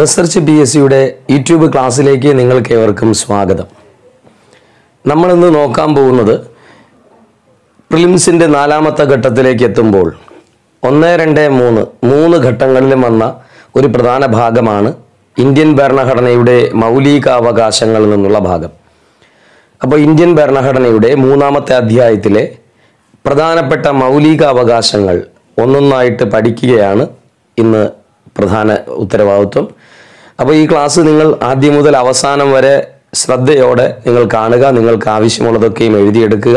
research P S സിയുടെ YouTube ക്ലാസ്സിലേക്ക് നിങ്ങൾക്ക് ഏവർക്കും സ്വാഗതം നമ്മളിന്ന് നോക്കാൻ പോകുന്നത് പ്രിലിംസിൻ്റെ നാലാമത്തെ ഘട്ടത്തിലേക്ക് എത്തുമ്പോൾ ഒന്ന് രണ്ട് മൂന്ന് മൂന്ന് ഘട്ടങ്ങളിലും വന്ന ഒരു പ്രധാന ഭാഗമാണ് ഇന്ത്യൻ ഭരണഘടനയുടെ മൗലികാവകാശങ്ങളിൽ നിന്നുള്ള ഭാഗം അപ്പോൾ ഇന്ത്യൻ ഭരണഘടനയുടെ മൂന്നാമത്തെ അധ്യായത്തിലെ പ്രധാനപ്പെട്ട മൗലികാവകാശങ്ങൾ ഒന്നൊന്നായിട്ട് പഠിക്കുകയാണ് ഇന്ന് പ്രധാന ഉത്തരവാദിത്വം അപ്പോൾ ഈ ക്ലാസ് നിങ്ങൾ ആദ്യം മുതൽ അവസാനം വരെ ശ്രദ്ധയോടെ നിങ്ങൾ കാണുക നിങ്ങൾക്ക് ആവശ്യമുള്ളതൊക്കെയും എഴുതിയെടുക്കുക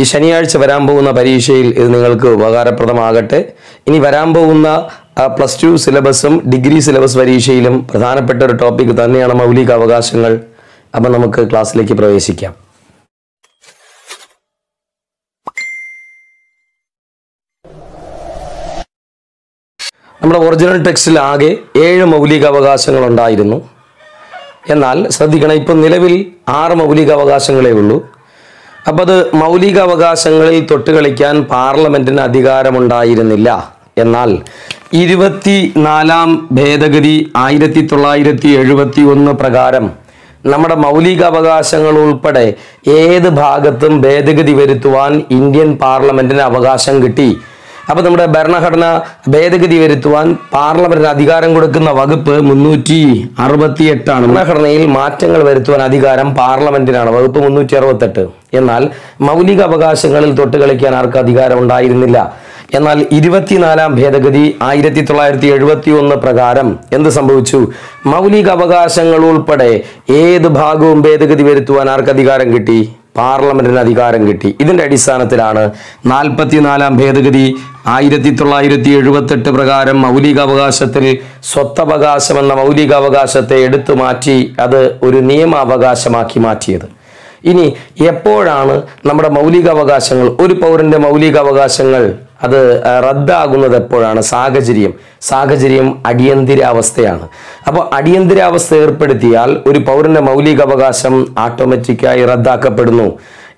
ഈ ശനിയാഴ്ച വരാൻ പോകുന്ന പരീക്ഷയിൽ ഇത് നിങ്ങൾക്ക് ഉപകാരപ്രദമാകട്ടെ ഇനി വരാൻ പോകുന്ന പ്ലസ് ടു സിലബസും ഡിഗ്രി സിലബസ് പരീക്ഷയിലും പ്രധാനപ്പെട്ട ഒരു ടോപ്പിക് തന്നെയാണ് മൗലിക അവകാശങ്ങൾ അപ്പം നമുക്ക് ക്ലാസ്സിലേക്ക് പ്രവേശിക്കാം നമ്മുടെ ഒറിജിനൽ ടെക്സ്റ്റിൽ ആകെ ഏഴ് മൗലിക അവകാശങ്ങൾ ഉണ്ടായിരുന്നു എന്നാൽ ശ്രദ്ധിക്കണം ഇപ്പം നിലവിൽ ആറ് മൗലിക അവകാശങ്ങളേ ഉള്ളൂ അപ്പം അത് മൗലിക അവകാശങ്ങളിൽ തൊട്ട് കളിക്കാൻ പാർലമെൻറ്റിന് അധികാരമുണ്ടായിരുന്നില്ല എന്നാൽ ഇരുപത്തി നാലാം ഭേദഗതി ആയിരത്തി തൊള്ളായിരത്തി എഴുപത്തി ഒന്ന് പ്രകാരം നമ്മുടെ അവകാശങ്ങൾ ഉൾപ്പെടെ ഏത് ഭാഗത്തും ഭേദഗതി വരുത്തുവാൻ ഇന്ത്യൻ പാർലമെന്റിന് അവകാശം കിട്ടി അപ്പോൾ നമ്മുടെ ഭരണഘടന ഭേദഗതി വരുത്തുവാൻ പാർലമെന്റിന് അധികാരം കൊടുക്കുന്ന വകുപ്പ് മുന്നൂറ്റി അറുപത്തി എട്ടാണ് ഭരണഘടനയിൽ മാറ്റങ്ങൾ വരുത്തുവാൻ അധികാരം പാർലമെന്റിനാണ് വകുപ്പ് മുന്നൂറ്റി അറുപത്തെട്ട് എന്നാൽ മൗലിക അവകാശങ്ങളിൽ തൊട്ട് കളിക്കാൻ ആർക്കും അധികാരം ഉണ്ടായിരുന്നില്ല എന്നാൽ ഇരുപത്തിനാലാം ഭേദഗതി ആയിരത്തി തൊള്ളായിരത്തി എഴുപത്തി ഒന്ന് പ്രകാരം എന്ത് സംഭവിച്ചു മൗലിക അവകാശങ്ങൾ ഉൾപ്പെടെ ഏത് ഭാഗവും ഭേദഗതി വരുത്തുവാൻ ആർക്ക് അധികാരം കിട്ടി പാർലമെന്റിന് അധികാരം കിട്ടി ഇതിന്റെ അടിസ്ഥാനത്തിലാണ് നാൽപ്പത്തിനാലാം ഭേദഗതി ആയിരത്തി തൊള്ളായിരത്തി എഴുപത്തെട്ട് പ്രകാരം മൗലികാവകാശത്തിൽ സ്വത്തവകാശം എന്ന മൗലികാവകാശത്തെ എടുത്തു മാറ്റി അത് ഒരു നിയമാവകാശമാക്കി മാറ്റിയത് ഇനി എപ്പോഴാണ് നമ്മുടെ മൗലികാവകാശങ്ങൾ ഒരു പൗരന്റെ മൗലികാവകാശങ്ങൾ അത് റദ്ദാകുന്നത് എപ്പോഴാണ് സാഹചര്യം സാഹചര്യം അടിയന്തിരാവസ്ഥയാണ് അപ്പോൾ അടിയന്തിരാവസ്ഥ ഏർപ്പെടുത്തിയാൽ ഒരു പൗരന്റെ മൗലികാവകാശം ഓട്ടോമാറ്റിക്കായി റദ്ദാക്കപ്പെടുന്നു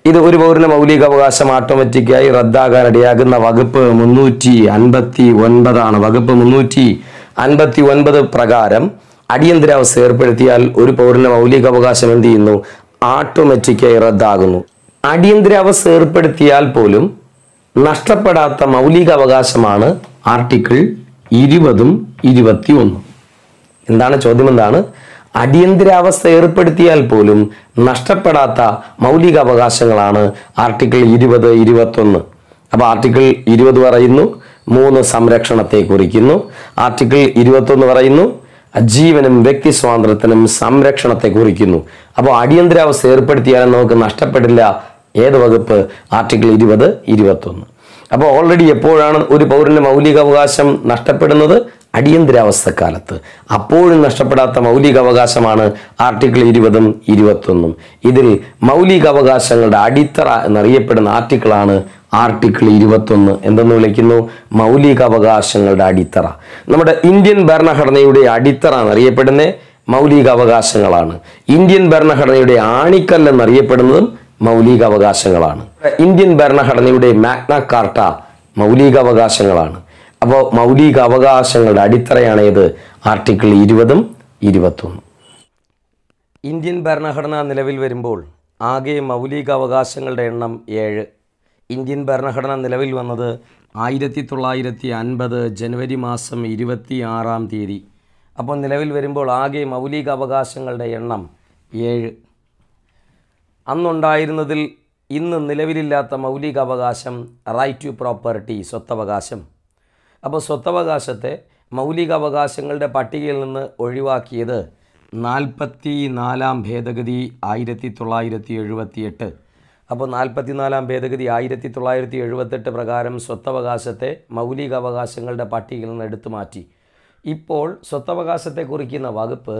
ഇത് ഒരു പൗരന് മൗലിക അവകാശം ഓട്ടോമാറ്റിക്കായി റദ്ദാകാൻ ഇടയാകുന്ന വകുപ്പ് മുന്നൂറ്റി അൻപത്തി ഒൻപതാണ് വകുപ്പ് മുന്നൂറ്റി അൻപത്തി ഒൻപത് പ്രകാരം അടിയന്തരാവസ്ഥ ഏർപ്പെടുത്തിയാൽ ഒരു പൗരന് മൗലിക അവകാശം എന്ത് ചെയ്യുന്നു ഓട്ടോമാറ്റിക്കായി റദ്ദാകുന്നു അടിയന്തരാവസ്ഥ ഏർപ്പെടുത്തിയാൽ പോലും നഷ്ടപ്പെടാത്ത മൗലിക അവകാശമാണ് ആർട്ടിക്കിൾ ഇരുപതും ഇരുപത്തി ഒന്നും എന്താണ് ചോദ്യം എന്താണ് അടിയന്തരാവസ്ഥ ഏർപ്പെടുത്തിയാൽ പോലും നഷ്ടപ്പെടാത്ത മൗലിക അവകാശങ്ങളാണ് ആർട്ടിക്കിൾ ഇരുപത് ഇരുപത്തൊന്ന് അപ്പോൾ ആർട്ടിക്കിൾ ഇരുപത് പറയുന്നു മൂന്ന് സംരക്ഷണത്തെ കുറിക്കുന്നു ആർട്ടിക്കിൾ ഇരുപത്തൊന്ന് പറയുന്നു ജീവനും വ്യക്തി സ്വാതന്ത്ര്യത്തിനും സംരക്ഷണത്തെ കുറിക്കുന്നു അപ്പോൾ അടിയന്തരാവസ്ഥ ഏർപ്പെടുത്തിയാലും നമുക്ക് നഷ്ടപ്പെടില്ല ഏത് വകുപ്പ് ആർട്ടിക്കിൾ ഇരുപത് ഇരുപത്തൊന്ന് അപ്പോൾ ഓൾറെഡി എപ്പോഴാണ് ഒരു മൗലിക മൗലികാവകാശം നഷ്ടപ്പെടുന്നത് അടിയന്തരാവസ്ഥക്കാലത്ത് അപ്പോഴും നഷ്ടപ്പെടാത്ത മൗലികാവകാശമാണ് ആർട്ടിക്കിൾ ഇരുപതും ഇരുപത്തൊന്നും ഇതിൽ മൗലികാവകാശങ്ങളുടെ അടിത്തറ എന്നറിയപ്പെടുന്ന ആർട്ടിക്കിളാണ് ആർട്ടിക്കിൾ ഇരുപത്തൊന്ന് എന്തെന്ന് വിളിക്കുന്നു മൗലികാവകാശങ്ങളുടെ അടിത്തറ നമ്മുടെ ഇന്ത്യൻ ഭരണഘടനയുടെ അടിത്തറ എന്നറിയപ്പെടുന്ന മൗലികാവകാശങ്ങളാണ് ഇന്ത്യൻ ഭരണഘടനയുടെ മൗലിക മൗലികാവകാശങ്ങളാണ് ഇന്ത്യൻ ഭരണഘടനയുടെ മാഗ്ന കാർട്ട മൗലികാവകാശങ്ങളാണ് അപ്പോൾ മൗലിക അവകാശങ്ങളുടെ അടിത്തറയാണ് ഏത് ആർട്ടിക്കിൾ ഇരുപതും ഇരുപത്തൊന്നും ഇന്ത്യൻ ഭരണഘടന നിലവിൽ വരുമ്പോൾ ആകെ മൗലിക അവകാശങ്ങളുടെ എണ്ണം ഏഴ് ഇന്ത്യൻ ഭരണഘടന നിലവിൽ വന്നത് ആയിരത്തി തൊള്ളായിരത്തി അൻപത് ജനുവരി മാസം ഇരുപത്തി ആറാം തീയതി അപ്പോൾ നിലവിൽ വരുമ്പോൾ ആകെ മൗലിക അവകാശങ്ങളുടെ എണ്ണം ഏഴ് അന്നുണ്ടായിരുന്നതിൽ ഇന്ന് നിലവിലില്ലാത്ത അവകാശം റൈറ്റ് ടു പ്രോപ്പർട്ടി സ്വത്തവകാശം അപ്പോൾ സ്വത്തവകാശത്തെ മൗലികാവകാശങ്ങളുടെ പട്ടികയിൽ നിന്ന് ഒഴിവാക്കിയത് നാൽപ്പത്തി നാലാം ഭേദഗതി ആയിരത്തി തൊള്ളായിരത്തി എഴുപത്തിയെട്ട് അപ്പോൾ നാലാം ഭേദഗതി ആയിരത്തി തൊള്ളായിരത്തി എഴുപത്തെട്ട് പ്രകാരം സ്വത്തവകാശത്തെ മൗലികാവകാശങ്ങളുടെ പട്ടികയിൽ നിന്ന് എടുത്തു മാറ്റി ഇപ്പോൾ സ്വത്തവകാശത്തെ കുറിക്കുന്ന വകുപ്പ്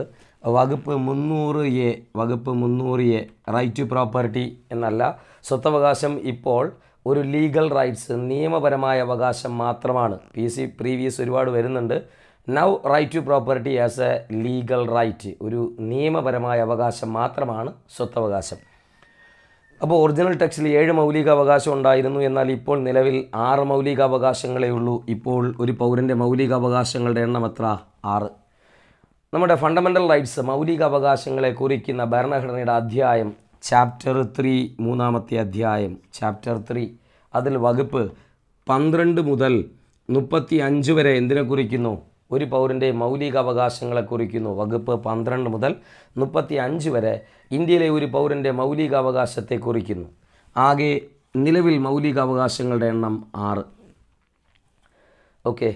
വകുപ്പ് മുന്നൂറ് എ വകുപ്പ് മുന്നൂറ് എ റൈറ്റ് ടു പ്രോപ്പർട്ടി എന്നല്ല സ്വത്തവകാശം ഇപ്പോൾ ഒരു ലീഗൽ റൈറ്റ്സ് നിയമപരമായ അവകാശം മാത്രമാണ് പി സി പ്രീവിയസ് ഒരുപാട് വരുന്നുണ്ട് now right to property as a legal right ഒരു നിയമപരമായ അവകാശം മാത്രമാണ് സ്വത്തവകാശം അപ്പോൾ ഒറിജിനൽ ടെക്സ്റ്റിൽ ഏഴ് മൗലിക അവകാശം ഉണ്ടായിരുന്നു എന്നാൽ ഇപ്പോൾ നിലവിൽ ആറ് മൗലിക അവകാശങ്ങളേ ഉള്ളൂ ഇപ്പോൾ ഒരു പൗരൻ്റെ മൗലിക അവകാശങ്ങളുടെ എണ്ണം എത്ര ആറ് നമ്മുടെ ഫണ്ടമെൻ്റൽ റൈറ്റ്സ് മൗലിക അവകാശങ്ങളെ കുറിക്കുന്ന ഭരണഘടനയുടെ അധ്യായം ചാപ്റ്റർ ത്രീ മൂന്നാമത്തെ അധ്യായം ചാപ്റ്റർ ത്രീ അതിൽ വകുപ്പ് പന്ത്രണ്ട് മുതൽ മുപ്പത്തി അഞ്ച് വരെ എന്തിനെ കുറിക്കുന്നു ഒരു പൗരൻ്റെ മൗലിക അവകാശങ്ങളെ കുറിക്കുന്നു വകുപ്പ് പന്ത്രണ്ട് മുതൽ മുപ്പത്തി അഞ്ച് വരെ ഇന്ത്യയിലെ ഒരു പൗരൻ്റെ മൗലിക അവകാശത്തെ കുറിക്കുന്നു ആകെ നിലവിൽ മൗലിക അവകാശങ്ങളുടെ എണ്ണം ആറ് ഓക്കെ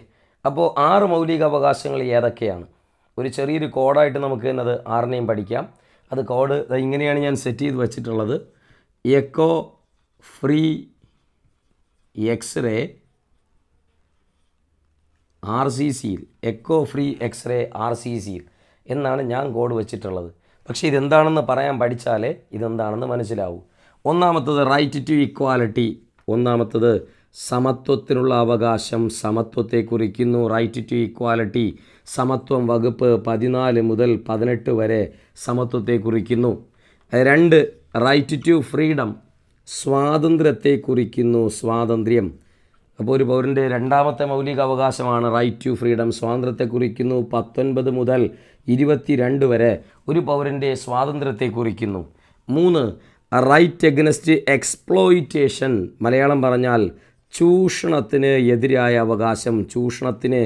അപ്പോൾ ആറ് മൗലിക അവകാശങ്ങൾ ഏതൊക്കെയാണ് ഒരു ചെറിയൊരു കോഡായിട്ട് നമുക്ക് എന്നത് ആറിനെയും പഠിക്കാം അത് കോഡ് ഇങ്ങനെയാണ് ഞാൻ സെറ്റ് ചെയ്ത് വച്ചിട്ടുള്ളത് echo free X-ray R C സിയിൽ echo free X-ray R C സിയിൽ എന്നാണ് ഞാൻ കോഡ് വെച്ചിട്ടുള്ളത് പക്ഷേ ഇതെന്താണെന്ന് പറയാൻ പഠിച്ചാലേ ഇതെന്താണെന്ന് മനസ്സിലാവൂ ഒന്നാമത്തത് റൈറ്റ് ടു ഇക്വാലിറ്റി ഒന്നാമത്തത് സമത്വത്തിനുള്ള അവകാശം സമത്വത്തെ കുറിക്കുന്നു റൈറ്റ് ടു ഈക്വാലിറ്റി സമത്വം വകുപ്പ് പതിനാല് മുതൽ പതിനെട്ട് വരെ സമത്വത്തെ കുറിക്കുന്നു രണ്ട് റൈറ്റ് ടു ഫ്രീഡം സ്വാതന്ത്ര്യത്തെ കുറിക്കുന്നു സ്വാതന്ത്ര്യം അപ്പോൾ ഒരു പൗരൻ്റെ രണ്ടാമത്തെ മൗലിക അവകാശമാണ് റൈറ്റ് ടു ഫ്രീഡം സ്വാതന്ത്ര്യത്തെ കുറിക്കുന്നു പത്തൊൻപത് മുതൽ ഇരുപത്തിരണ്ട് വരെ ഒരു പൗരൻ്റെ സ്വാതന്ത്ര്യത്തെ കുറിക്കുന്നു മൂന്ന് റൈറ്റ് എഗ്നസ്റ്റ് എക്സ്പ്ലോയിറ്റേഷൻ മലയാളം പറഞ്ഞാൽ ചൂഷണത്തിന് എതിരായ അവകാശം ചൂഷണത്തിന്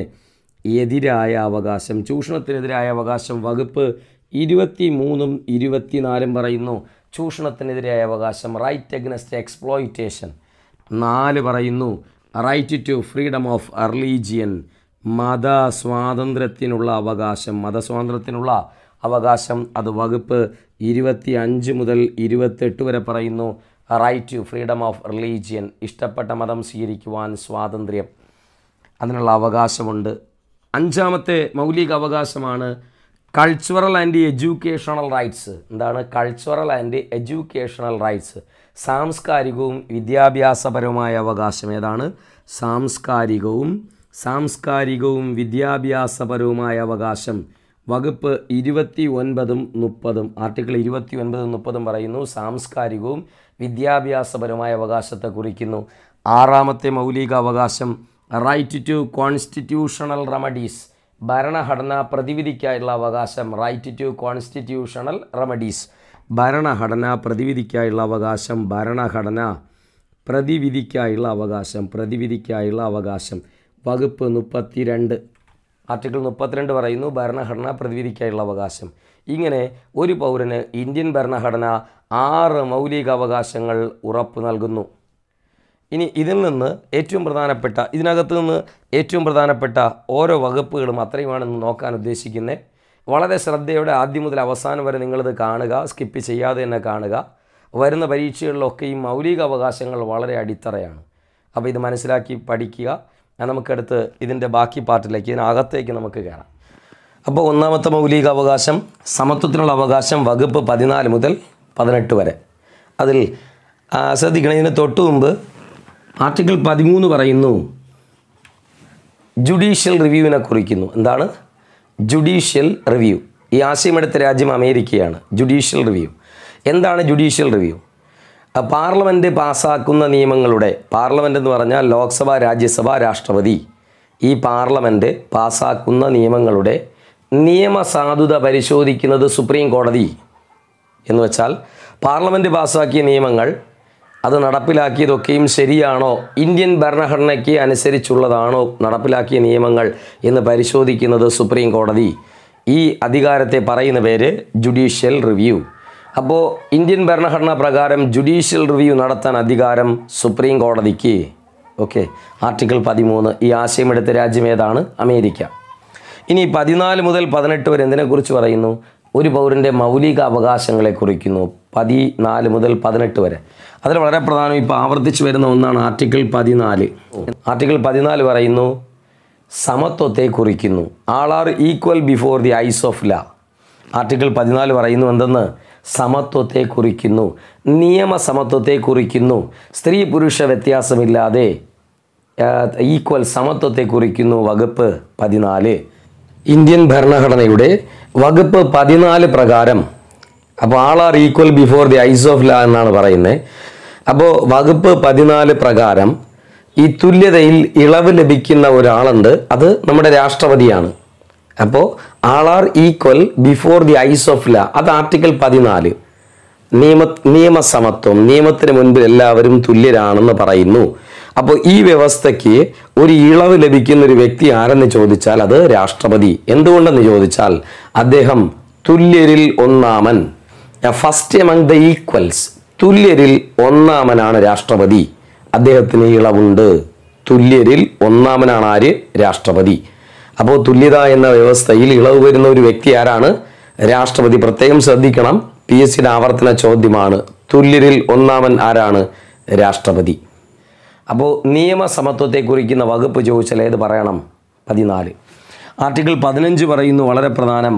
എതിരായ അവകാശം ചൂഷണത്തിനെതിരായ അവകാശം വകുപ്പ് ഇരുപത്തി മൂന്നും ഇരുപത്തിനാലും പറയുന്നു ചൂഷണത്തിനെതിരായ അവകാശം റൈറ്റ് അഗ്നസ്റ്റ് എക്സ്പ്ലോയിറ്റേഷൻ നാല് പറയുന്നു right to freedom of religion മത സ്വാതന്ത്ര്യത്തിനുള്ള അവകാശം മതസ്വാതന്ത്ര്യത്തിനുള്ള അവകാശം അത് വകുപ്പ് ഇരുപത്തി അഞ്ച് മുതൽ ഇരുപത്തെട്ട് വരെ പറയുന്നു right to freedom of religion ഇഷ്ടപ്പെട്ട മതം സ്വീകരിക്കുവാൻ സ്വാതന്ത്ര്യം അതിനുള്ള അവകാശമുണ്ട് അഞ്ചാമത്തെ മൗലിക അവകാശമാണ് കൾച്ചറൽ ആൻഡ് എഡ്യൂക്കേഷണൽ റൈറ്റ്സ് എന്താണ് കൾച്ചറൽ ആൻഡ് എഡ്യൂക്കേഷണൽ റൈറ്റ്സ് സാംസ്കാരികവും വിദ്യാഭ്യാസപരവുമായ അവകാശം ഏതാണ് സാംസ്കാരികവും സാംസ്കാരികവും വിദ്യാഭ്യാസപരവുമായ അവകാശം വകുപ്പ് ഇരുപത്തി ഒൻപതും മുപ്പതും ആർട്ടിക്കിൾ ഇരുപത്തി ഒൻപതും മുപ്പതും പറയുന്നു സാംസ്കാരികവും വിദ്യാഭ്യാസപരമായ അവകാശത്തെ കുറിക്കുന്നു ആറാമത്തെ മൗലിക അവകാശം റൈറ്റ് ടു കോൺസ്റ്റിറ്റ്യൂഷണൽ റെമഡീസ് ഭരണഘടനാ പ്രതിവിധിക്കായുള്ള അവകാശം റൈറ്റ് ടു കോൺസ്റ്റിറ്റ്യൂഷണൽ റെമഡീസ് ഭരണഘടന പ്രതിവിധിക്കായുള്ള അവകാശം ഭരണഘടന പ്രതിവിധിക്കായുള്ള അവകാശം പ്രതിവിധിക്കായുള്ള അവകാശം വകുപ്പ് രണ്ട് ആർട്ടിക്കിൾ മുപ്പത്തിരണ്ട് പറയുന്നു ഭരണഘടനാ പ്രതിവിധിക്കായുള്ള അവകാശം ഇങ്ങനെ ഒരു പൗരന് ഇന്ത്യൻ ഭരണഘടന ആറ് മൗലികാവകാശങ്ങൾ ഉറപ്പ് നൽകുന്നു ഇനി ഇതിൽ നിന്ന് ഏറ്റവും പ്രധാനപ്പെട്ട ഇതിനകത്ത് നിന്ന് ഏറ്റവും പ്രധാനപ്പെട്ട ഓരോ വകുപ്പുകളും അത്രയുമാണെന്ന് നോക്കാൻ ഉദ്ദേശിക്കുന്നത് വളരെ ശ്രദ്ധയോടെ ആദ്യം മുതൽ അവസാനം വരെ നിങ്ങളിത് കാണുക സ്കിപ്പ് ചെയ്യാതെ തന്നെ കാണുക വരുന്ന പരീക്ഷകളിലൊക്കെ ഈ മൗലിക അവകാശങ്ങൾ വളരെ അടിത്തറയാണ് അപ്പോൾ ഇത് മനസ്സിലാക്കി പഠിക്കുക നമുക്കടുത്ത് ഇതിൻ്റെ ബാക്കി പാർട്ടിലേക്ക് ഇതിനകത്തേക്ക് നമുക്ക് കയറാം അപ്പോൾ ഒന്നാമത്തെ മൗലിക അവകാശം സമത്വത്തിനുള്ള അവകാശം വകുപ്പ് പതിനാല് മുതൽ പതിനെട്ട് വരെ അതിൽ ശ്രദ്ധിക്കണതിന് തൊട്ടു മുമ്പ് ആർട്ടിക്കിൾ പതിമൂന്ന് പറയുന്നു ജുഡീഷ്യൽ റിവ്യൂവിനെ കുറിക്കുന്നു എന്താണ് ജുഡീഷ്യൽ റിവ്യൂ ഈ ആശയമെടുത്ത രാജ്യം അമേരിക്കയാണ് ജുഡീഷ്യൽ റിവ്യൂ എന്താണ് ജുഡീഷ്യൽ റിവ്യൂ പാർലമെൻറ്റ് പാസ്സാക്കുന്ന നിയമങ്ങളുടെ പാർലമെൻ്റ് എന്ന് പറഞ്ഞാൽ ലോക്സഭ രാജ്യസഭ രാഷ്ട്രപതി ഈ പാർലമെൻറ്റ് പാസ്സാക്കുന്ന നിയമങ്ങളുടെ നിയമസാധുത പരിശോധിക്കുന്നത് സുപ്രീം കോടതി എന്ന് വെച്ചാൽ പാർലമെൻറ്റ് പാസ്സാക്കിയ നിയമങ്ങൾ അത് നടപ്പിലാക്കിയതൊക്കെയും ശരിയാണോ ഇന്ത്യൻ ഭരണഘടനയ്ക്ക് അനുസരിച്ചുള്ളതാണോ നടപ്പിലാക്കിയ നിയമങ്ങൾ എന്ന് പരിശോധിക്കുന്നത് സുപ്രീം കോടതി ഈ അധികാരത്തെ പറയുന്ന പേര് ജുഡീഷ്യൽ റിവ്യൂ അപ്പോൾ ഇന്ത്യൻ ഭരണഘടന പ്രകാരം ജുഡീഷ്യൽ റിവ്യൂ നടത്താൻ അധികാരം സുപ്രീം കോടതിക്ക് ഓക്കെ ആർട്ടിക്കിൾ പതിമൂന്ന് ഈ ആശയം എടുത്ത രാജ്യം ഏതാണ് അമേരിക്ക ഇനി പതിനാല് മുതൽ പതിനെട്ട് വരെ എന്തിനെക്കുറിച്ച് പറയുന്നു ഒരു പൗരൻ്റെ മൗലിക അവകാശങ്ങളെ കുറിക്കുന്നു പതിനാല് മുതൽ പതിനെട്ട് വരെ അതിൽ വളരെ പ്രധാനം ഇപ്പോൾ ആവർത്തിച്ച് വരുന്ന ഒന്നാണ് ആർട്ടിക്കിൾ പതിനാല് ആർട്ടിക്കിൾ പതിനാല് പറയുന്നു സമത്വത്തെ കുറിക്കുന്നു all are equal before the eyes of law article പതിനാല് പറയുന്നു എന്തെന്ന് സമത്വത്തെ കുറിക്കുന്നു നിയമസമത്വത്തെ കുറിക്കുന്നു സ്ത്രീ പുരുഷ വ്യത്യാസമില്ലാതെ ഈക്വൽ സമത്വത്തെ കുറിക്കുന്നു വകുപ്പ് പതിനാല് ഇന്ത്യൻ ഭരണഘടനയുടെ വകുപ്പ് പതിനാല് പ്രകാരം അപ്പോൾ all are equal before the eyes of law എന്നാണ് പറയുന്നത് അപ്പോൾ വകുപ്പ് പതിനാല് പ്രകാരം ഈ തുല്യതയിൽ ഇളവ് ലഭിക്കുന്ന ഒരാളുണ്ട് അത് നമ്മുടെ രാഷ്ട്രപതിയാണ് അപ്പോൾ all are equal before the eyes of law അത് ആർട്ടിക്കിൾ പതിനാല് നിയമ നിയമസമത്വം നിയമത്തിന് മുൻപിൽ എല്ലാവരും തുല്യരാണെന്ന് പറയുന്നു അപ്പോൾ ഈ വ്യവസ്ഥയ്ക്ക് ഒരു ഇളവ് ലഭിക്കുന്ന ഒരു വ്യക്തി ആരെന്ന് ചോദിച്ചാൽ അത് രാഷ്ട്രപതി എന്തുകൊണ്ടെന്ന് ചോദിച്ചാൽ അദ്ദേഹം തുല്യരിൽ ഒന്നാമൻ ഫസ്റ്റ് എമംഗ് ദ ഈക്വൽസ് തുല്യരിൽ ഒന്നാമനാണ് രാഷ്ട്രപതി അദ്ദേഹത്തിന് ഇളവുണ്ട് തുല്യരിൽ ഒന്നാമനാണ് ആര് രാഷ്ട്രപതി അപ്പോൾ തുല്യത എന്ന വ്യവസ്ഥയിൽ ഇളവ് വരുന്ന ഒരു വ്യക്തി ആരാണ് രാഷ്ട്രപതി പ്രത്യേകം ശ്രദ്ധിക്കണം പി എസ് സിയുടെ ആവർത്തന ചോദ്യമാണ് തുല്യരിൽ ഒന്നാമൻ ആരാണ് രാഷ്ട്രപതി അപ്പോൾ നിയമസമത്വത്തെ കുറിക്കുന്ന വകുപ്പ് ചോദിച്ചാൽ ഏത് പറയണം പതിനാല് ആർട്ടിക്കിൾ പതിനഞ്ച് പറയുന്നു വളരെ പ്രധാനം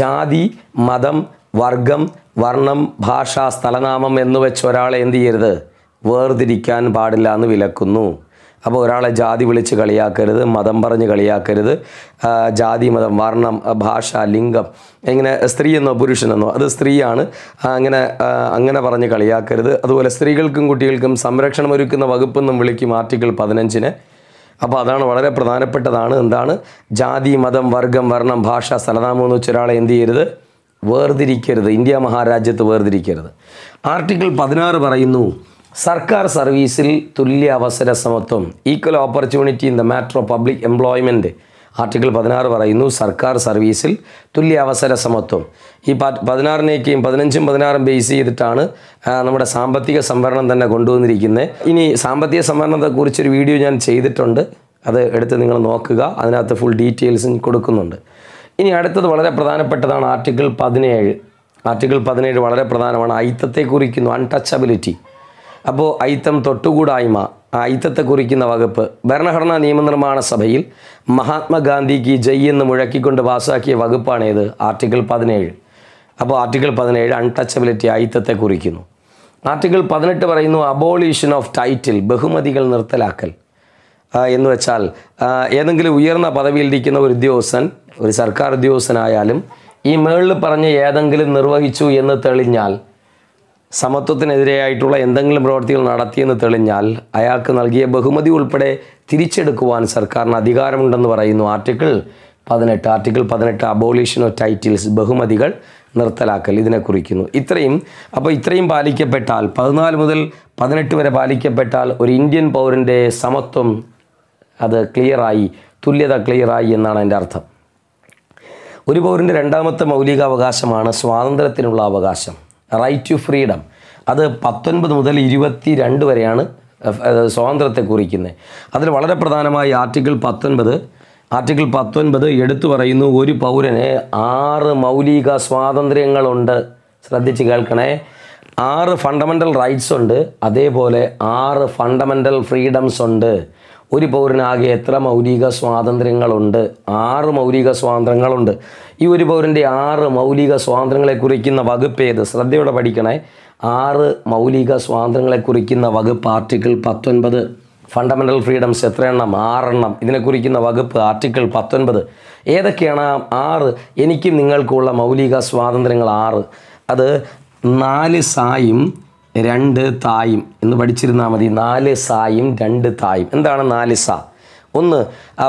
ജാതി മതം വർഗം വർണ്ണം ഭാഷ സ്ഥലനാമം എന്നുവെച്ച് ഒരാളെ എന്ത് ചെയ്യരുത് വേർതിരിക്കാൻ പാടില്ല എന്ന് വിലക്കുന്നു അപ്പോൾ ഒരാളെ ജാതി വിളിച്ച് കളിയാക്കരുത് മതം പറഞ്ഞ് കളിയാക്കരുത് ജാതി മതം വർണ്ണം ഭാഷ ലിംഗം ഇങ്ങനെ സ്ത്രീ എന്നോ പുരുഷനെന്നോ അത് സ്ത്രീയാണ് അങ്ങനെ അങ്ങനെ പറഞ്ഞ് കളിയാക്കരുത് അതുപോലെ സ്ത്രീകൾക്കും കുട്ടികൾക്കും സംരക്ഷണം ഒരുക്കുന്ന വകുപ്പെന്നും വിളിക്കും ആർട്ടിക്കിൾ പതിനഞ്ചിന് അപ്പോൾ അതാണ് വളരെ പ്രധാനപ്പെട്ടതാണ് എന്താണ് ജാതി മതം വർഗം വർണ്ണം ഭാഷ സ്ഥലനാമം എന്ന് വെച്ച ഒരാളെ എന്ത് ചെയ്യരുത് വേർതിരിക്കരുത് ഇന്ത്യ മഹാരാജ്യത്ത് വേർതിരിക്കരുത് ആർട്ടിക്കിൾ പതിനാറ് പറയുന്നു സർക്കാർ സർവീസിൽ തുല്യ അവസര സമത്വം equal opportunity in the matter of public employment article പതിനാറ് പറയുന്നു സർക്കാർ സർവീസിൽ തുല്യ അവസര സമത്വം ഈ പതിനാറിനേക്കും പതിനഞ്ചും പതിനാറും ബേസ് ചെയ്തിട്ടാണ് നമ്മുടെ സാമ്പത്തിക സംവരണം തന്നെ കൊണ്ടുവന്നിരിക്കുന്നത് ഇനി സാമ്പത്തിക സംവരണത്തെക്കുറിച്ചൊരു വീഡിയോ ഞാൻ ചെയ്തിട്ടുണ്ട് അത് എടുത്ത് നിങ്ങൾ നോക്കുക അതിനകത്ത് ഫുൾ ഡീറ്റെയിൽസും കൊടുക്കുന്നുണ്ട് ഇനി അടുത്തത് വളരെ പ്രധാനപ്പെട്ടതാണ് ആർട്ടിക്കിൾ പതിനേഴ് ആർട്ടിക്കിൾ പതിനേഴ് വളരെ പ്രധാനമാണ് ഐത്തത്തെ കുറിക്കുന്നു അൺടച്ചബിലിറ്റി അപ്പോൾ അയിത്തം തൊട്ടുകൂടായ്മ അയിത്തത്തെ കുറിക്കുന്ന വകുപ്പ് ഭരണഘടനാ നിയമനിർമ്മാണ സഭയിൽ മഹാത്മാഗാന്ധിക്ക് ജയ് എന്ന് മുഴക്കിക്കൊണ്ട് പാസാക്കിയ വകുപ്പാണേത് ആർട്ടിക്കിൾ പതിനേഴ് അപ്പോൾ ആർട്ടിക്കിൾ പതിനേഴ് അൺടച്ചബിലിറ്റി അയിത്തത്തെ കുറിക്കുന്നു ആർട്ടിക്കിൾ പതിനെട്ട് പറയുന്നു അബോളിഷൻ ഓഫ് ടൈറ്റിൽ ബഹുമതികൾ നിർത്തലാക്കൽ എന്ന് വെച്ചാൽ ഏതെങ്കിലും ഉയർന്ന പദവിയിലിരിക്കുന്ന ഒരു ഉദ്യോഗസ്ഥൻ ഒരു സർക്കാർ ഉദ്യോഗസ്ഥനായാലും ഈ മേളിൽ പറഞ്ഞ് ഏതെങ്കിലും നിർവഹിച്ചു എന്ന് തെളിഞ്ഞാൽ സമത്വത്തിനെതിരെയായിട്ടുള്ള എന്തെങ്കിലും പ്രവർത്തികൾ നടത്തിയെന്ന് തെളിഞ്ഞാൽ അയാൾക്ക് നൽകിയ ബഹുമതി ഉൾപ്പെടെ തിരിച്ചെടുക്കുവാൻ സർക്കാരിന് അധികാരമുണ്ടെന്ന് പറയുന്നു ആർട്ടിക്കിൾ പതിനെട്ട് ആർട്ടിക്കിൾ പതിനെട്ട് അബോളിഷൻ ഓഫ് ടൈറ്റിൽസ് ബഹുമതികൾ നിർത്തലാക്കൽ ഇതിനെ കുറിക്കുന്നു ഇത്രയും അപ്പോൾ ഇത്രയും പാലിക്കപ്പെട്ടാൽ പതിനാല് മുതൽ പതിനെട്ട് വരെ പാലിക്കപ്പെട്ടാൽ ഒരു ഇന്ത്യൻ പൗരൻ്റെ സമത്വം അത് ക്ലിയറായി തുല്യത ക്ലിയറായി എന്നാണ് എൻ്റെ അർത്ഥം ഒരു പൗരൻ്റെ രണ്ടാമത്തെ മൗലികാവകാശമാണ് അവകാശമാണ് സ്വാതന്ത്ര്യത്തിനുള്ള അവകാശം റൈറ്റ് ടു ഫ്രീഡം അത് പത്തൊൻപത് മുതൽ ഇരുപത്തി രണ്ട് വരെയാണ് സ്വാതന്ത്ര്യത്തെ കുറിക്കുന്നത് അതിൽ വളരെ പ്രധാനമായി ആർട്ടിക്കിൾ പത്തൊൻപത് ആർട്ടിക്കിൾ പത്തൊൻപത് എടുത്തു പറയുന്നു ഒരു പൗരന് ആറ് മൗലിക സ്വാതന്ത്ര്യങ്ങളുണ്ട് ശ്രദ്ധിച്ച് കേൾക്കണേ ആറ് ഫണ്ടമെൻ്റൽ റൈറ്റ്സ് ഉണ്ട് അതേപോലെ ആറ് ഫണ്ടമെൻ്റൽ ഫ്രീഡംസ് ഉണ്ട് ഒരു പൗരനാകെ എത്ര മൗലിക സ്വാതന്ത്ര്യങ്ങളുണ്ട് ആറ് മൗലിക സ്വാതന്ത്ര്യങ്ങളുണ്ട് ഈ ഒരു പൗരൻ്റെ ആറ് മൗലിക സ്വാതന്ത്ര്യങ്ങളെ കുറിക്കുന്ന വകുപ്പ് ഏത് ശ്രദ്ധയോടെ പഠിക്കണേ ആറ് മൗലിക സ്വാതന്ത്ര്യങ്ങളെ കുറിക്കുന്ന വകുപ്പ് ആർട്ടിക്കിൾ പത്തൊൻപത് ഫണ്ടമെൻ്റൽ ഫ്രീഡംസ് എത്ര എണ്ണം ആറെണ്ണം ഇതിനെ കുറിക്കുന്ന വകുപ്പ് ആർട്ടിക്കിൾ പത്തൊൻപത് ഏതൊക്കെയാണ് ആറ് എനിക്കും നിങ്ങൾക്കുള്ള മൗലിക സ്വാതന്ത്ര്യങ്ങൾ ആറ് അത് നാല് സായും രണ്ട് തായും എന്ന് പഠിച്ചിരുന്നാൽ മതി നാല് സായും രണ്ട് തായും എന്താണ് നാല് സ ഒന്ന്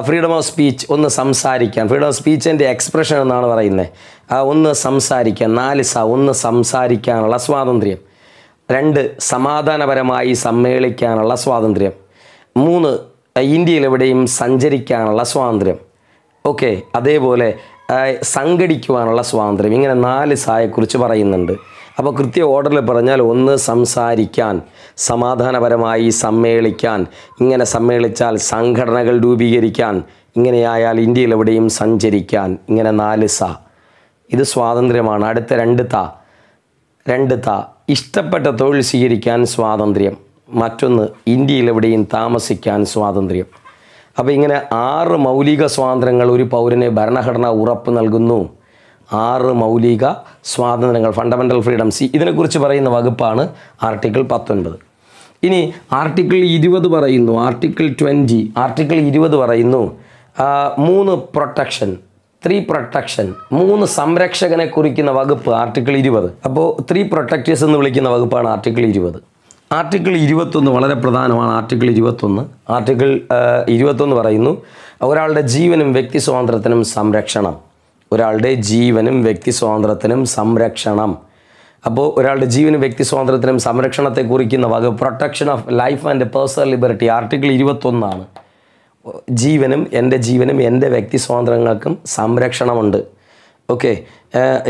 ഫ്രീഡം ഓഫ് സ്പീച്ച് ഒന്ന് സംസാരിക്കാൻ ഫ്രീഡം ഓഫ് സ്പീച്ചിൻ്റെ എക്സ്പ്രഷൻ എന്നാണ് പറയുന്നത് ഒന്ന് സംസാരിക്കാൻ നാല് സ ഒന്ന് സംസാരിക്കാനുള്ള സ്വാതന്ത്ര്യം രണ്ട് സമാധാനപരമായി സമ്മേളിക്കാനുള്ള സ്വാതന്ത്ര്യം മൂന്ന് ഇന്ത്യയിൽ എവിടെയും സഞ്ചരിക്കാനുള്ള സ്വാതന്ത്ര്യം ഓക്കെ അതേപോലെ സംഘടിക്കുവാനുള്ള സ്വാതന്ത്ര്യം ഇങ്ങനെ നാല് സായെക്കുറിച്ച് പറയുന്നുണ്ട് അപ്പോൾ കൃത്യ ഓർഡറിൽ പറഞ്ഞാൽ ഒന്ന് സംസാരിക്കാൻ സമാധാനപരമായി സമ്മേളിക്കാൻ ഇങ്ങനെ സമ്മേളിച്ചാൽ സംഘടനകൾ രൂപീകരിക്കാൻ ഇങ്ങനെയായാൽ ഇന്ത്യയിൽ എവിടെയും സഞ്ചരിക്കാൻ ഇങ്ങനെ നാല് സ ഇത് സ്വാതന്ത്ര്യമാണ് അടുത്ത രണ്ട് ത രണ്ട് ത ഇഷ്ടപ്പെട്ട തൊഴിൽ സ്വീകരിക്കാൻ സ്വാതന്ത്ര്യം മറ്റൊന്ന് ഇന്ത്യയിൽ എവിടെയും താമസിക്കാൻ സ്വാതന്ത്ര്യം അപ്പോൾ ഇങ്ങനെ ആറ് മൗലിക സ്വാതന്ത്ര്യങ്ങൾ ഒരു പൗരന് ഭരണഘടന ഉറപ്പ് നൽകുന്നു ആറ് മൗലിക സ്വാതന്ത്ര്യങ്ങൾ ഫണ്ടമെൻ്റൽ ഫ്രീഡംസ് ഇതിനെക്കുറിച്ച് പറയുന്ന വകുപ്പാണ് ആർട്ടിക്കിൾ പത്തൊൻപത് ഇനി ആർട്ടിക്കിൾ ഇരുപത് പറയുന്നു ആർട്ടിക്കിൾ ട്വൻറ്റി ആർട്ടിക്കിൾ ഇരുപത് പറയുന്നു മൂന്ന് പ്രൊട്ടക്ഷൻ ത്രീ പ്രൊട്ടക്ഷൻ മൂന്ന് സംരക്ഷകനെ കുറിക്കുന്ന വകുപ്പ് ആർട്ടിക്കിൾ ഇരുപത് അപ്പോൾ ത്രീ പ്രൊട്ടക്റ്റേഴ്സ് എന്ന് വിളിക്കുന്ന വകുപ്പാണ് ആർട്ടിക്കിൾ ഇരുപത് ആർട്ടിക്കിൾ ഇരുപത്തൊന്ന് വളരെ പ്രധാനമാണ് ആർട്ടിക്കിൾ ഇരുപത്തൊന്ന് ആർട്ടിക്കിൾ ഇരുപത്തൊന്ന് പറയുന്നു ഒരാളുടെ ജീവനും വ്യക്തി സ്വാതന്ത്ര്യത്തിനും സംരക്ഷണം ഒരാളുടെ ജീവനും വ്യക്തി സ്വാതന്ത്ര്യത്തിനും സംരക്ഷണം അപ്പോൾ ഒരാളുടെ ജീവനും വ്യക്തി സ്വാതന്ത്ര്യത്തിനും സംരക്ഷണത്തെ കുറിക്കുന്ന വക protection of life and personal liberty article ഇരുപത്തൊന്നാണ് ജീവനും എൻ്റെ ജീവനും എൻ്റെ വ്യക്തി സ്വാതന്ത്ര്യങ്ങൾക്കും സംരക്ഷണമുണ്ട് ഓക്കെ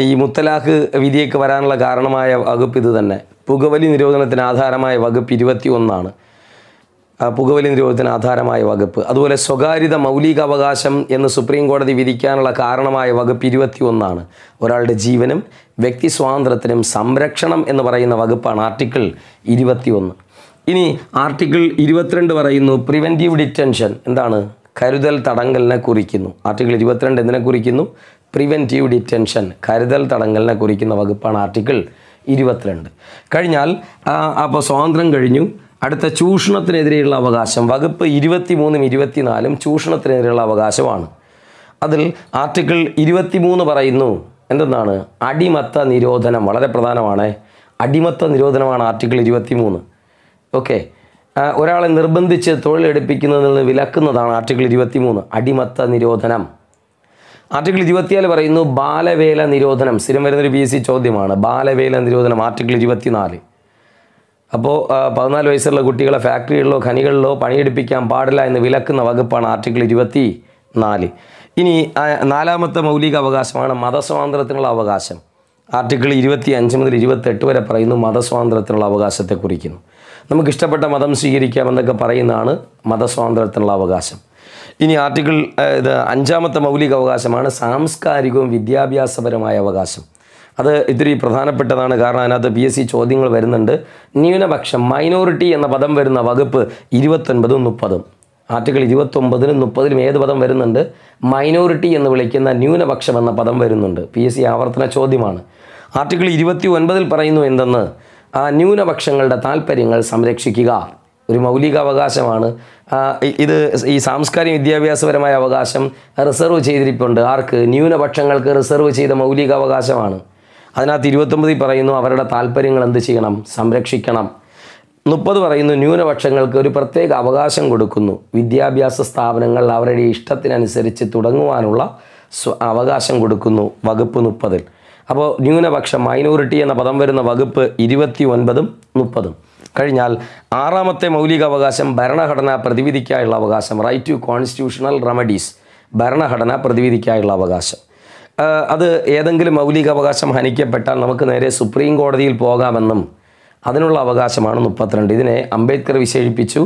ഈ മുത്തലാഖ് വിധിയേക്ക് വരാനുള്ള കാരണമായ വകുപ്പ് ഇത് തന്നെ പുകവലി നിരോധനത്തിന് ആധാരമായ വകുപ്പ് ഇരുപത്തി ഒന്നാണ് പുകവലി നിരോധന ആധാരമായ വകുപ്പ് അതുപോലെ സ്വകാര്യത മൗലികാവകാശം എന്ന് സുപ്രീം കോടതി വിധിക്കാനുള്ള കാരണമായ വകുപ്പ് ഇരുപത്തി ഒന്നാണ് ഒരാളുടെ ജീവനും വ്യക്തി സ്വാതന്ത്ര്യത്തിനും സംരക്ഷണം എന്ന് പറയുന്ന വകുപ്പാണ് ആർട്ടിക്കിൾ ഇരുപത്തി ഒന്ന് ഇനി ആർട്ടിക്കിൾ ഇരുപത്തിരണ്ട് പറയുന്നു പ്രിവെൻറ്റീവ് ഡിറ്റൻഷൻ എന്താണ് കരുതൽ തടങ്കലിനെ കുറിക്കുന്നു ആർട്ടിക്കിൾ ഇരുപത്തിരണ്ട് എന്തിനെ കുറിക്കുന്നു പ്രിവെൻറ്റീവ് ഡിറ്റൻഷൻ കരുതൽ തടങ്കലിനെ കുറിക്കുന്ന വകുപ്പാണ് ആർട്ടിക്കിൾ ഇരുപത്തിരണ്ട് കഴിഞ്ഞാൽ അപ്പോൾ സ്വാതന്ത്ര്യം കഴിഞ്ഞു അടുത്ത ചൂഷണത്തിനെതിരെയുള്ള അവകാശം വകുപ്പ് ഇരുപത്തിമൂന്നും ഇരുപത്തിനാലും ചൂഷണത്തിനെതിരെയുള്ള അവകാശമാണ് അതിൽ ആർട്ടിക്കിൾ ഇരുപത്തിമൂന്ന് പറയുന്നു എന്തെന്നാണ് അടിമത്ത നിരോധനം വളരെ പ്രധാനമാണ് അടിമത്ത നിരോധനമാണ് ആർട്ടിക്കിൾ ഇരുപത്തിമൂന്ന് ഓക്കെ ഒരാളെ നിർബന്ധിച്ച് തൊഴിലെടുപ്പിക്കുന്നതിൽ നിന്ന് വിലക്കുന്നതാണ് ആർട്ടിക്കിൾ ഇരുപത്തിമൂന്ന് അടിമത്ത നിരോധനം ആർട്ടിക്കിൾ ഇരുപത്തിയാല് പറയുന്നു ബാലവേല നിരോധനം സ്ഥിരം വരുന്നൊരു പി എസ് സി ചോദ്യമാണ് ബാലവേല നിരോധനം ആർട്ടിക്കിൾ ഇരുപത്തിനാല് അപ്പോൾ പതിനാല് വയസ്സുള്ള കുട്ടികളെ ഫാക്ടറികളിലോ ഖനികളിലോ പണിയെടുപ്പിക്കാൻ പാടില്ല എന്ന് വിലക്കുന്ന വകുപ്പാണ് ആർട്ടിക്കിൾ ഇരുപത്തി നാല് ഇനി നാലാമത്തെ മൗലിക അവകാശമാണ് മതസ്വാതന്ത്ര്യത്തിനുള്ള അവകാശം ആർട്ടിക്കിൾ ഇരുപത്തി അഞ്ച് മുതൽ ഇരുപത്തെട്ട് വരെ പറയുന്നു മതസ്വാതന്ത്ര്യത്തിനുള്ള അവകാശത്തെ കുറിക്കുന്നു നമുക്കിഷ്ടപ്പെട്ട മതം സ്വീകരിക്കാമെന്നൊക്കെ പറയുന്നതാണ് മതസ്വാതന്ത്ര്യത്തിനുള്ള അവകാശം ഇനി ആർട്ടിക്കിൾ ഇത് അഞ്ചാമത്തെ മൗലിക അവകാശമാണ് സാംസ്കാരികവും വിദ്യാഭ്യാസപരമായ അവകാശം അത് ഇത്തിരി പ്രധാനപ്പെട്ടതാണ് കാരണം അതിനകത്ത് പി എസ് സി ചോദ്യങ്ങൾ വരുന്നുണ്ട് ന്യൂനപക്ഷം മൈനോറിറ്റി എന്ന പദം വരുന്ന വകുപ്പ് ഇരുപത്തൊൻപതും മുപ്പതും ആർട്ടിക്കിൾ ഇരുപത്തൊമ്പതിനും മുപ്പതിനും ഏത് പദം വരുന്നുണ്ട് മൈനോറിറ്റി എന്ന് വിളിക്കുന്ന ന്യൂനപക്ഷം എന്ന പദം വരുന്നുണ്ട് പി എസ് സി ആവർത്തന ചോദ്യമാണ് ആർട്ടിക്കിൾ ഇരുപത്തി ഒൻപതിൽ പറയുന്നു എന്തെന്ന് ആ ന്യൂനപക്ഷങ്ങളുടെ താല്പര്യങ്ങൾ സംരക്ഷിക്കുക ഒരു മൗലികാവകാശമാണ് ഇത് ഈ സാംസ്കാരിക വിദ്യാഭ്യാസപരമായ അവകാശം റിസർവ് ചെയ്തിരിപ്പുണ്ട് ആർക്ക് ന്യൂനപക്ഷങ്ങൾക്ക് റിസർവ് ചെയ്ത മൗലികാവകാശമാണ് അതിനകത്ത് ഇരുപത്തൊമ്പതിൽ പറയുന്നു അവരുടെ താല്പര്യങ്ങൾ എന്ത് ചെയ്യണം സംരക്ഷിക്കണം മുപ്പത് പറയുന്നു ന്യൂനപക്ഷങ്ങൾക്ക് ഒരു പ്രത്യേക അവകാശം കൊടുക്കുന്നു വിദ്യാഭ്യാസ സ്ഥാപനങ്ങൾ അവരുടെ ഇഷ്ടത്തിനനുസരിച്ച് തുടങ്ങുവാനുള്ള അവകാശം കൊടുക്കുന്നു വകുപ്പ് മുപ്പതിൽ അപ്പോൾ ന്യൂനപക്ഷ മൈനോറിറ്റി എന്ന പദം വരുന്ന വകുപ്പ് ഇരുപത്തി ഒൻപതും മുപ്പതും കഴിഞ്ഞാൽ ആറാമത്തെ മൗലിക അവകാശം ഭരണഘടന പ്രതിവിധിക്കായുള്ള അവകാശം റൈറ്റ് ടു കോൺസ്റ്റിറ്റ്യൂഷണൽ റെമഡീസ് ഭരണഘടന പ്രതിവിധിക്കായുള്ള അവകാശം അത് ഏതെങ്കിലും മൗലികാവകാശം ഹനിക്കപ്പെട്ടാൽ നമുക്ക് നേരെ സുപ്രീം കോടതിയിൽ പോകാമെന്നും അതിനുള്ള അവകാശമാണ് മുപ്പത്തിരണ്ട് ഇതിനെ അംബേദ്കർ വിശേഷിപ്പിച്ചു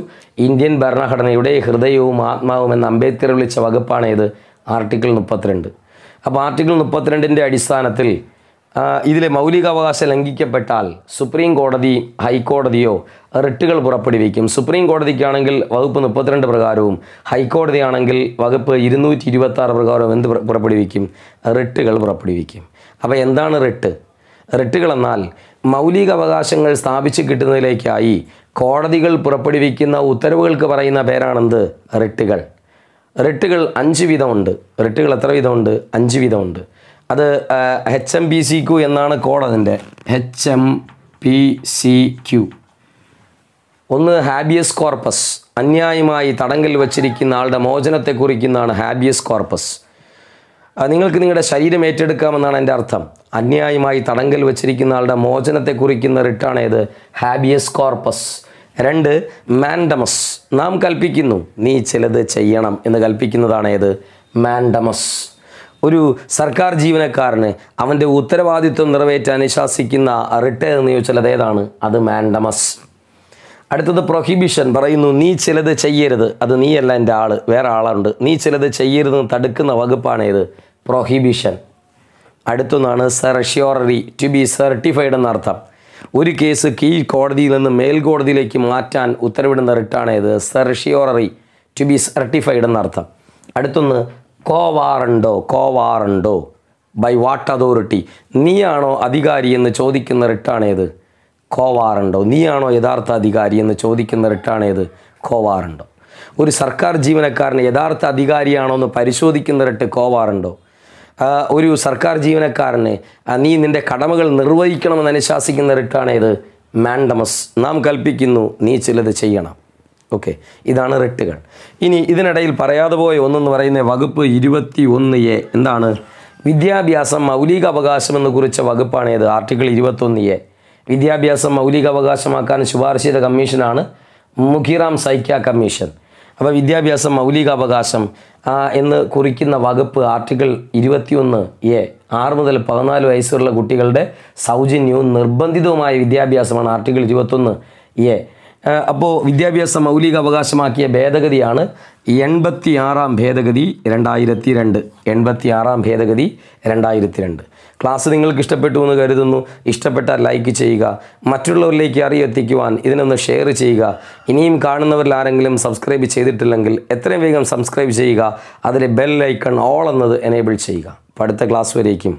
ഇന്ത്യൻ ഭരണഘടനയുടെ ഹൃദയവും ആത്മാവും എന്ന് അംബേദ്കർ വിളിച്ച വകുപ്പാണ് ആർട്ടിക്കിൾ മുപ്പത്തിരണ്ട് അപ്പോൾ ആർട്ടിക്കിൾ മുപ്പത്തിരണ്ടിൻ്റെ അടിസ്ഥാനത്തിൽ ഇതിലെ മൗലികാവകാശം ലംഘിക്കപ്പെട്ടാൽ സുപ്രീം കോടതി ഹൈക്കോടതിയോ റിട്ടുകൾ പുറപ്പെടുവിക്കും സുപ്രീം കോടതിക്കാണെങ്കിൽ വകുപ്പ് മുപ്പത്തിരണ്ട് പ്രകാരവും ഹൈക്കോടതിയാണെങ്കിൽ വകുപ്പ് ഇരുന്നൂറ്റി ഇരുപത്തി ആറ് പ്രകാരവും എന്ത് പുറപ്പെടുവിക്കും റിട്ടുകൾ പുറപ്പെടുവിക്കും അപ്പോൾ എന്താണ് റിട്ട് റിട്ടുകൾ എന്നാൽ മൗലികാവകാശങ്ങൾ സ്ഥാപിച്ച് കിട്ടുന്നതിലേക്കായി കോടതികൾ പുറപ്പെടുവിക്കുന്ന ഉത്തരവുകൾക്ക് പറയുന്ന പേരാണെന്ത് റിട്ടുകൾ റിട്ടുകൾ അഞ്ച് വീതമുണ്ട് റിട്ടുകൾ എത്ര വീതമുണ്ട് അഞ്ച് വീതമുണ്ട് അത് H M P C Q എന്നാണ് കോഡ് അതിൻ്റെ H M P C Q ഒന്ന് ഹാബിയസ് കോർപ്പസ് അന്യായമായി തടങ്കൽ വച്ചിരിക്കുന്ന ആളുടെ മോചനത്തെ കുറിക്കുന്നതാണ് ഹാബിയസ് കോർപ്പസ് നിങ്ങൾക്ക് നിങ്ങളുടെ ശരീരം ഏറ്റെടുക്കാമെന്നാണ് എൻ്റെ അർത്ഥം അന്യായമായി തടങ്കൽ വച്ചിരിക്കുന്ന ആളുടെ മോചനത്തെ കുറിക്കുന്ന റിട്ടാണ് ഏത് ഹാബിയസ് കോർപ്പസ് രണ്ട് മാൻഡമസ് നാം കൽപ്പിക്കുന്നു നീ ചിലത് ചെയ്യണം എന്ന് കൽപ്പിക്കുന്നതാണ് ഏത് മാൻഡമസ് ഒരു സർക്കാർ ജീവനക്കാരന് അവൻ്റെ ഉത്തരവാദിത്വം നിറവേറ്റാൻ അനുശാസിക്കുന്ന റിട്ടേൺ എന്ന് ചോദിച്ചാൽ അതേതാണ് അത് മാൻഡമസ് അടുത്തത് പ്രൊഹിബിഷൻ പറയുന്നു നീ ചിലത് ചെയ്യരുത് അത് നീയല്ല എൻ്റെ ആൾ വേറെ ആളുണ്ട് നീ ചിലത് ചെയ്യരുതെന്ന് തടുക്കുന്ന വകുപ്പാണേത് പ്രൊഹിബിഷൻ അടുത്തൊന്നാണ് സെർഷ്യോററി ടു ബി സർട്ടിഫൈഡ് എന്നർത്ഥം ഒരു കേസ് കീഴ് കോടതിയിൽ നിന്ന് മേൽക്കോടതിയിലേക്ക് മാറ്റാൻ ഉത്തരവിടുന്ന റിട്ടാണേത് സെർഷ്യോററി ടു ബി സർട്ടിഫൈഡ് എന്നർത്ഥം അടുത്തൊന്ന് കോവാറുണ്ടോ കോവാറുണ്ടോ ബൈ വാട്ട് അതോറിറ്റി നീയാണോ അധികാരി എന്ന് ചോദിക്കുന്ന റിട്ടാണേത് കോവാറുണ്ടോ നീയാണോ യഥാർത്ഥ അധികാരി എന്ന് ചോദിക്കുന്ന റിട്ടാണേത് കോവാറുണ്ടോ ഒരു സർക്കാർ ജീവനക്കാരന് യഥാർത്ഥ അധികാരിയാണോ എന്ന് പരിശോധിക്കുന്ന റിട്ട് കോവാറുണ്ടോ ഒരു സർക്കാർ ജീവനക്കാരന് നീ നിൻ്റെ കടമകൾ നിർവഹിക്കണമെന്ന് അനുശാസിക്കുന്ന റിട്ടാണേത് മാൻഡമസ് നാം കൽപ്പിക്കുന്നു നീ ചിലത് ചെയ്യണം ഓക്കെ ഇതാണ് റിട്ടുകൾ ഇനി ഇതിനിടയിൽ പറയാതെ പോയ ഒന്നെന്ന് പറയുന്ന വകുപ്പ് ഇരുപത്തി ഒന്ന് എ എന്താണ് വിദ്യാഭ്യാസം മൗലിക അവകാശം എന്ന് കുറിച്ച ഏത് ആർട്ടിക്കിൾ ഇരുപത്തൊന്ന് എ വിദ്യാഭ്യാസം മൗലിക അവകാശമാക്കാൻ ശുപാർശ ചെയ്ത കമ്മീഷനാണ് മുഖിറാം സൈക്യ കമ്മീഷൻ അപ്പോൾ വിദ്യാഭ്യാസം മൗലിക അവകാശം എന്ന് കുറിക്കുന്ന വകുപ്പ് ആർട്ടിക്കിൾ ഇരുപത്തിയൊന്ന് എ ആറ് മുതൽ പതിനാല് വയസ്സുള്ള കുട്ടികളുടെ സൗജന്യവും നിർബന്ധിതവുമായ വിദ്യാഭ്യാസമാണ് ആർട്ടിക്കിൾ ഇരുപത്തൊന്ന് എ അപ്പോൾ വിദ്യാഭ്യാസ മൗലിക അവകാശമാക്കിയ ഭേദഗതിയാണ് എൺപത്തി ആറാം ഭേദഗതി രണ്ടായിരത്തി രണ്ട് എൺപത്തി ആറാം ഭേദഗതി രണ്ടായിരത്തി രണ്ട് ക്ലാസ് നിങ്ങൾക്ക് ഇഷ്ടപ്പെട്ടു എന്ന് കരുതുന്നു ഇഷ്ടപ്പെട്ടാൽ ലൈക്ക് ചെയ്യുക മറ്റുള്ളവരിലേക്ക് അറിയെത്തിക്കുവാൻ ഇതിനൊന്ന് ഷെയർ ചെയ്യുക ഇനിയും കാണുന്നവരിൽ ആരെങ്കിലും സബ്സ്ക്രൈബ് ചെയ്തിട്ടില്ലെങ്കിൽ എത്രയും വേഗം സബ്സ്ക്രൈബ് ചെയ്യുക അതിലെ ബെൽ ഐക്കൺ ഓൾ എന്നത് എനേബിൾ ചെയ്യുക അടുത്ത ക്ലാസ് വരേക്കും